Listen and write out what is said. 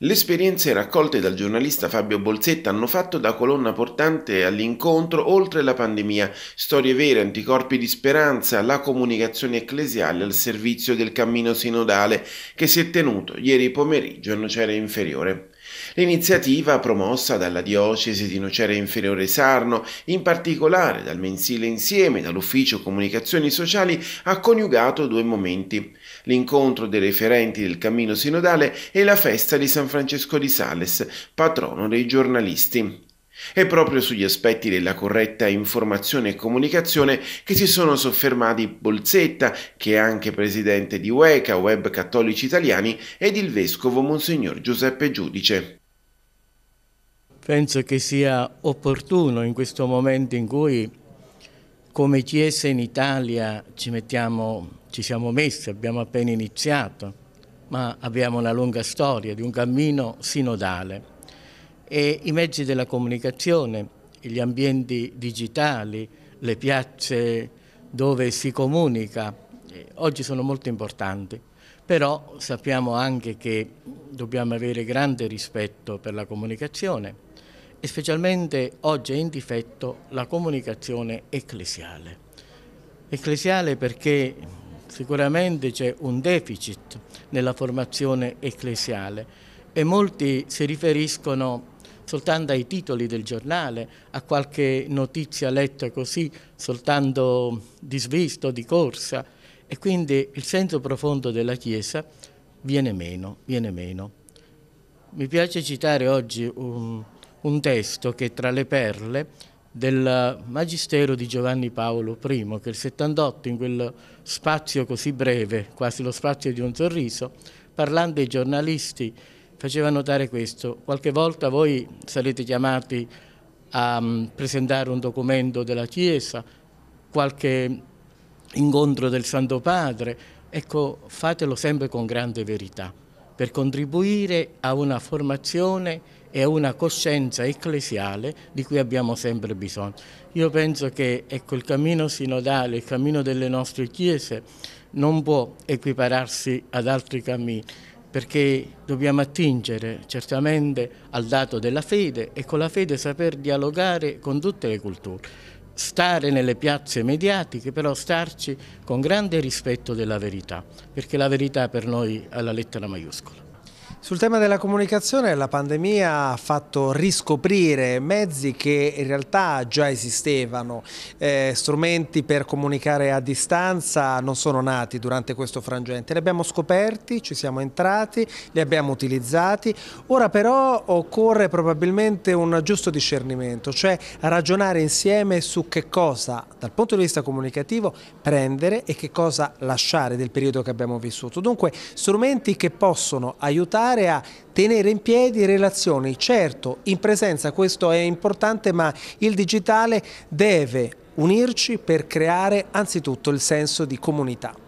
Le esperienze raccolte dal giornalista Fabio Bolzetta hanno fatto da colonna portante all'incontro Oltre la pandemia, storie vere, anticorpi di speranza, la comunicazione ecclesiale al servizio del cammino sinodale che si è tenuto ieri pomeriggio a Nocera Inferiore. L'iniziativa promossa dalla diocesi di Nocera Inferiore Sarno, in particolare dal mensile Insieme, dall'ufficio Comunicazioni Sociali, ha coniugato due momenti. L'incontro dei referenti del cammino sinodale e la festa di San Francesco di Sales, patrono dei giornalisti. È proprio sugli aspetti della corretta informazione e comunicazione che si sono soffermati Bolzetta, che è anche presidente di UECA, Web Cattolici Italiani, ed il vescovo Monsignor Giuseppe Giudice. Penso che sia opportuno in questo momento in cui come Chiesa in Italia ci, mettiamo, ci siamo messi, abbiamo appena iniziato, ma abbiamo una lunga storia di un cammino sinodale e i mezzi della comunicazione, gli ambienti digitali, le piazze dove si comunica, eh, oggi sono molto importanti però sappiamo anche che dobbiamo avere grande rispetto per la comunicazione e specialmente oggi è in difetto la comunicazione ecclesiale. Ecclesiale perché sicuramente c'è un deficit nella formazione ecclesiale e molti si riferiscono soltanto ai titoli del giornale, a qualche notizia letta così, soltanto di svisto, di corsa, e quindi il senso profondo della Chiesa viene meno, viene meno. Mi piace citare oggi un, un testo che tra le perle del Magistero di Giovanni Paolo I, che il 78 in quel spazio così breve, quasi lo spazio di un sorriso, parlando ai giornalisti faceva notare questo. Qualche volta voi sarete chiamati a mm, presentare un documento della Chiesa, qualche incontro del Santo Padre, ecco fatelo sempre con grande verità per contribuire a una formazione e a una coscienza ecclesiale di cui abbiamo sempre bisogno. Io penso che ecco, il cammino sinodale, il cammino delle nostre chiese non può equipararsi ad altri cammini perché dobbiamo attingere certamente al dato della fede e con la fede saper dialogare con tutte le culture stare nelle piazze mediatiche, però starci con grande rispetto della verità, perché la verità per noi ha la lettera maiuscola. Sul tema della comunicazione la pandemia ha fatto riscoprire mezzi che in realtà già esistevano, eh, strumenti per comunicare a distanza non sono nati durante questo frangente, li abbiamo scoperti, ci siamo entrati, li abbiamo utilizzati, ora però occorre probabilmente un giusto discernimento, cioè ragionare insieme su che cosa dal punto di vista comunicativo prendere e che cosa lasciare del periodo che abbiamo vissuto. Dunque strumenti che possono aiutare aiutare a tenere in piedi relazioni. Certo, in presenza questo è importante, ma il digitale deve unirci per creare anzitutto il senso di comunità.